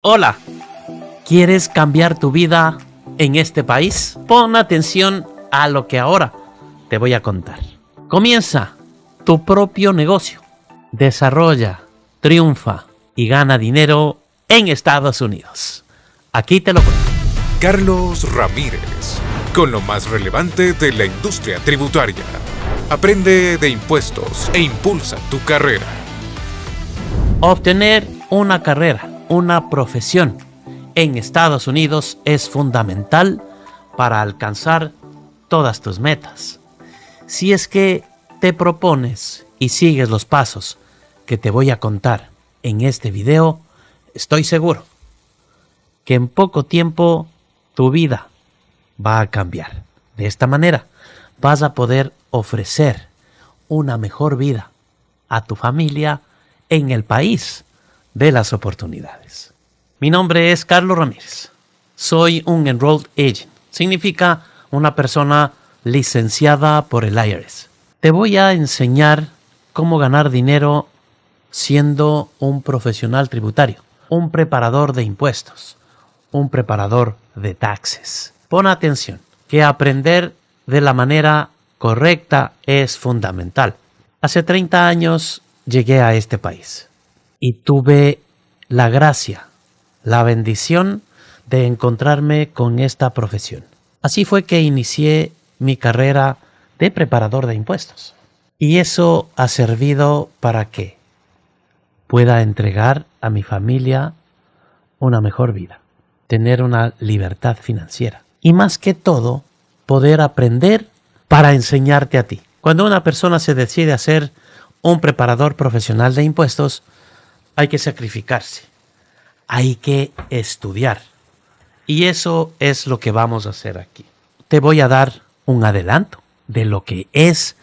Hola, ¿quieres cambiar tu vida en este país? Pon atención a lo que ahora te voy a contar. Comienza tu propio negocio, desarrolla, triunfa y gana dinero en Estados Unidos. Aquí te lo cuento. Carlos Ramírez, con lo más relevante de la industria tributaria. Aprende de impuestos e impulsa tu carrera. Obtener una carrera una profesión en Estados Unidos es fundamental para alcanzar todas tus metas. Si es que te propones y sigues los pasos que te voy a contar en este video, estoy seguro que en poco tiempo tu vida va a cambiar. De esta manera vas a poder ofrecer una mejor vida a tu familia en el país de las oportunidades. Mi nombre es Carlos Ramírez. Soy un Enrolled Agent. Significa una persona licenciada por el IRS. Te voy a enseñar cómo ganar dinero siendo un profesional tributario, un preparador de impuestos, un preparador de taxes. Pon atención que aprender de la manera correcta es fundamental. Hace 30 años llegué a este país y tuve la gracia, la bendición de encontrarme con esta profesión. Así fue que inicié mi carrera de preparador de impuestos. Y eso ha servido para que pueda entregar a mi familia una mejor vida, tener una libertad financiera. Y más que todo, poder aprender para enseñarte a ti. Cuando una persona se decide a ser un preparador profesional de impuestos, hay que sacrificarse, hay que estudiar. Y eso es lo que vamos a hacer aquí. Te voy a dar un adelanto de lo que es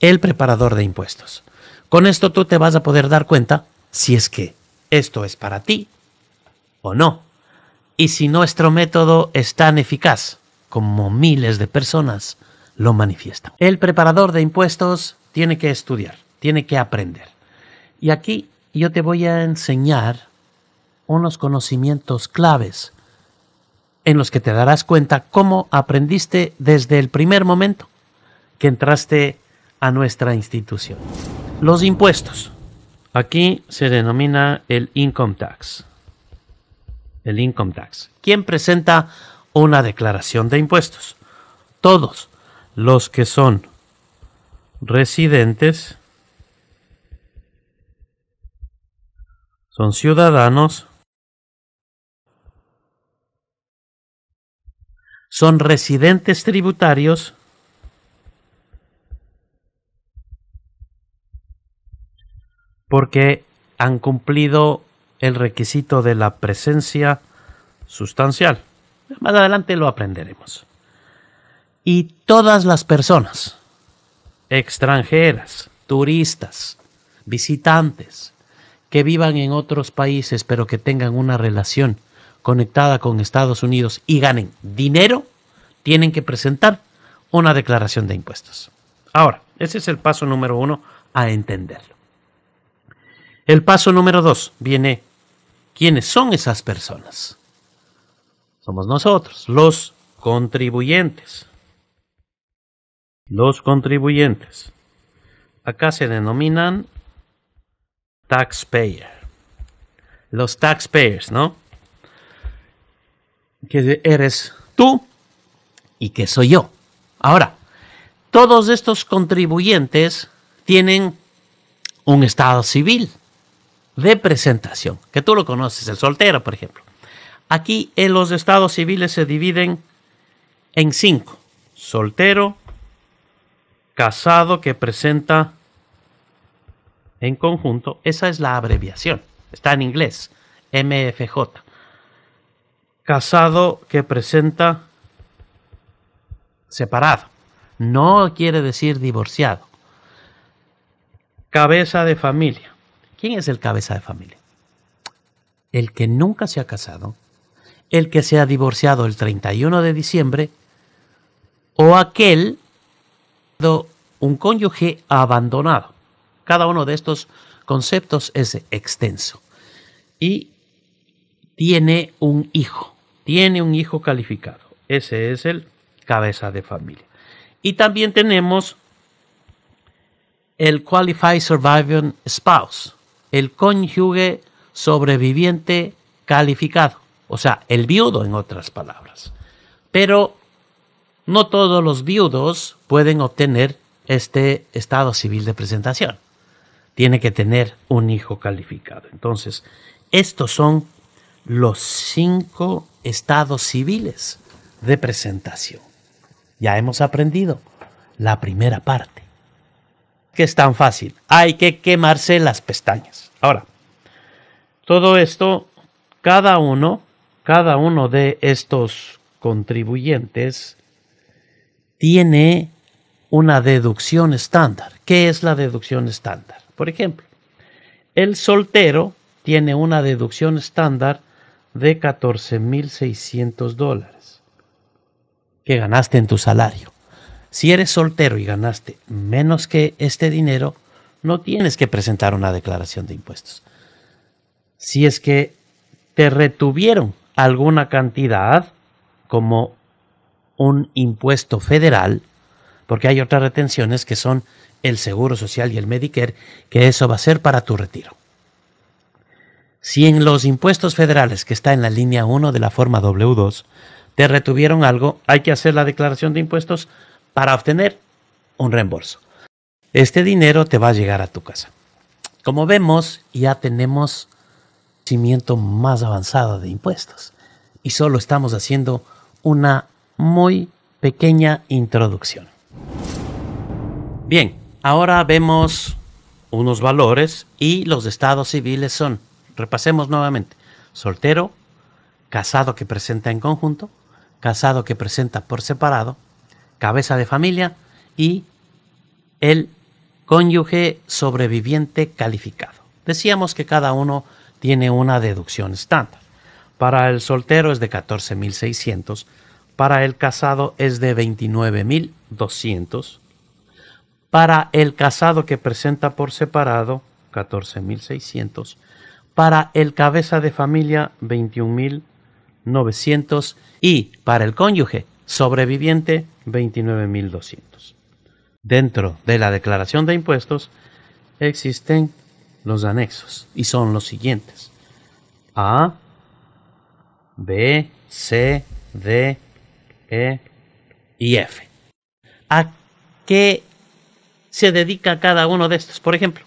el preparador de impuestos. Con esto tú te vas a poder dar cuenta si es que esto es para ti o no. Y si nuestro método es tan eficaz como miles de personas lo manifiestan. El preparador de impuestos tiene que estudiar, tiene que aprender. Y aquí y yo te voy a enseñar unos conocimientos claves en los que te darás cuenta cómo aprendiste desde el primer momento que entraste a nuestra institución. Los impuestos. Aquí se denomina el income tax. El income tax. ¿Quién presenta una declaración de impuestos? Todos los que son residentes son ciudadanos, son residentes tributarios, porque han cumplido el requisito de la presencia sustancial. Más adelante lo aprenderemos. Y todas las personas, extranjeras, turistas, visitantes, que vivan en otros países, pero que tengan una relación conectada con Estados Unidos y ganen dinero, tienen que presentar una declaración de impuestos. Ahora, ese es el paso número uno a entenderlo. El paso número dos viene, ¿quiénes son esas personas? Somos nosotros, los contribuyentes. Los contribuyentes. Acá se denominan taxpayer. Los taxpayers, ¿no? Que eres tú y que soy yo. Ahora, todos estos contribuyentes tienen un estado civil de presentación, que tú lo conoces, el soltero, por ejemplo. Aquí en eh, los estados civiles se dividen en cinco. Soltero, casado que presenta en conjunto, esa es la abreviación, está en inglés, MFJ. Casado que presenta separado, no quiere decir divorciado. Cabeza de familia. ¿Quién es el cabeza de familia? El que nunca se ha casado, el que se ha divorciado el 31 de diciembre o aquel un cónyuge abandonado. Cada uno de estos conceptos es extenso. Y tiene un hijo, tiene un hijo calificado. Ese es el cabeza de familia. Y también tenemos el Qualified Surviving Spouse, el cónyuge sobreviviente calificado, o sea, el viudo en otras palabras. Pero no todos los viudos pueden obtener este estado civil de presentación tiene que tener un hijo calificado. Entonces, estos son los cinco estados civiles de presentación. Ya hemos aprendido la primera parte, que es tan fácil. Hay que quemarse las pestañas. Ahora, todo esto, cada uno, cada uno de estos contribuyentes tiene una deducción estándar. ¿Qué es la deducción estándar? Por ejemplo, el soltero tiene una deducción estándar de 14.600 dólares que ganaste en tu salario. Si eres soltero y ganaste menos que este dinero, no tienes que presentar una declaración de impuestos. Si es que te retuvieron alguna cantidad como un impuesto federal, porque hay otras retenciones que son el Seguro Social y el Medicare, que eso va a ser para tu retiro. Si en los impuestos federales, que está en la línea 1 de la forma W2, te retuvieron algo, hay que hacer la declaración de impuestos para obtener un reembolso. Este dinero te va a llegar a tu casa. Como vemos, ya tenemos cimiento más avanzado de impuestos y solo estamos haciendo una muy pequeña introducción. Bien, ahora vemos unos valores y los estados civiles son, repasemos nuevamente, soltero, casado que presenta en conjunto, casado que presenta por separado, cabeza de familia y el cónyuge sobreviviente calificado. Decíamos que cada uno tiene una deducción estándar. Para el soltero es de 14.600, para el casado es de 29.200 para el casado que presenta por separado, 14.600, para el cabeza de familia, 21.900 y para el cónyuge sobreviviente, 29.200. Dentro de la declaración de impuestos existen los anexos y son los siguientes. A, B, C, D, E y F. ¿A qué se dedica a cada uno de estos. Por ejemplo,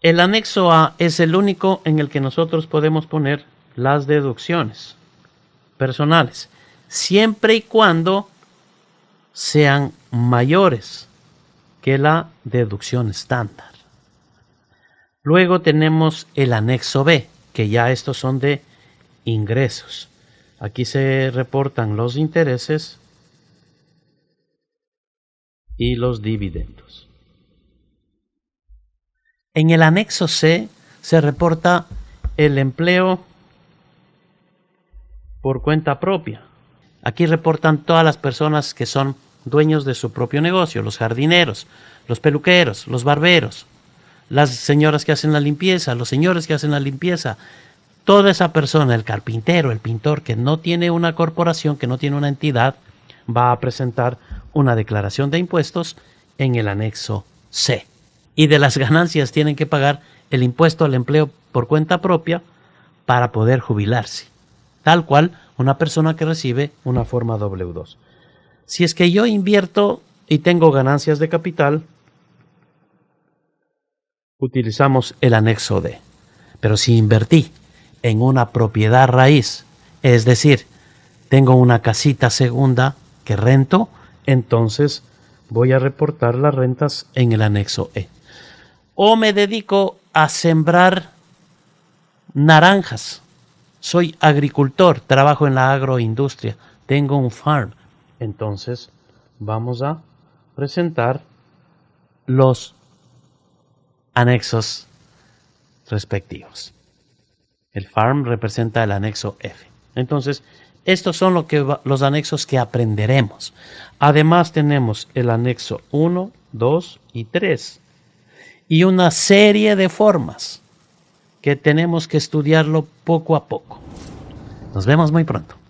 el anexo A es el único en el que nosotros podemos poner las deducciones personales, siempre y cuando sean mayores que la deducción estándar. Luego tenemos el anexo B, que ya estos son de ingresos. Aquí se reportan los intereses, y los dividendos. En el anexo C se reporta el empleo por cuenta propia. Aquí reportan todas las personas que son dueños de su propio negocio, los jardineros, los peluqueros, los barberos, las señoras que hacen la limpieza, los señores que hacen la limpieza, toda esa persona, el carpintero, el pintor, que no tiene una corporación, que no tiene una entidad, va a presentar una declaración de impuestos en el anexo C. Y de las ganancias tienen que pagar el impuesto al empleo por cuenta propia para poder jubilarse, tal cual una persona que recibe una forma W2. Si es que yo invierto y tengo ganancias de capital, utilizamos el anexo D. Pero si invertí en una propiedad raíz, es decir, tengo una casita segunda que rento, entonces voy a reportar las rentas en el anexo E. O me dedico a sembrar naranjas. Soy agricultor, trabajo en la agroindustria, tengo un farm. Entonces vamos a presentar los anexos respectivos. El farm representa el anexo F. Entonces, estos son los anexos que aprenderemos. Además tenemos el anexo 1, 2 y 3 y una serie de formas que tenemos que estudiarlo poco a poco. Nos vemos muy pronto.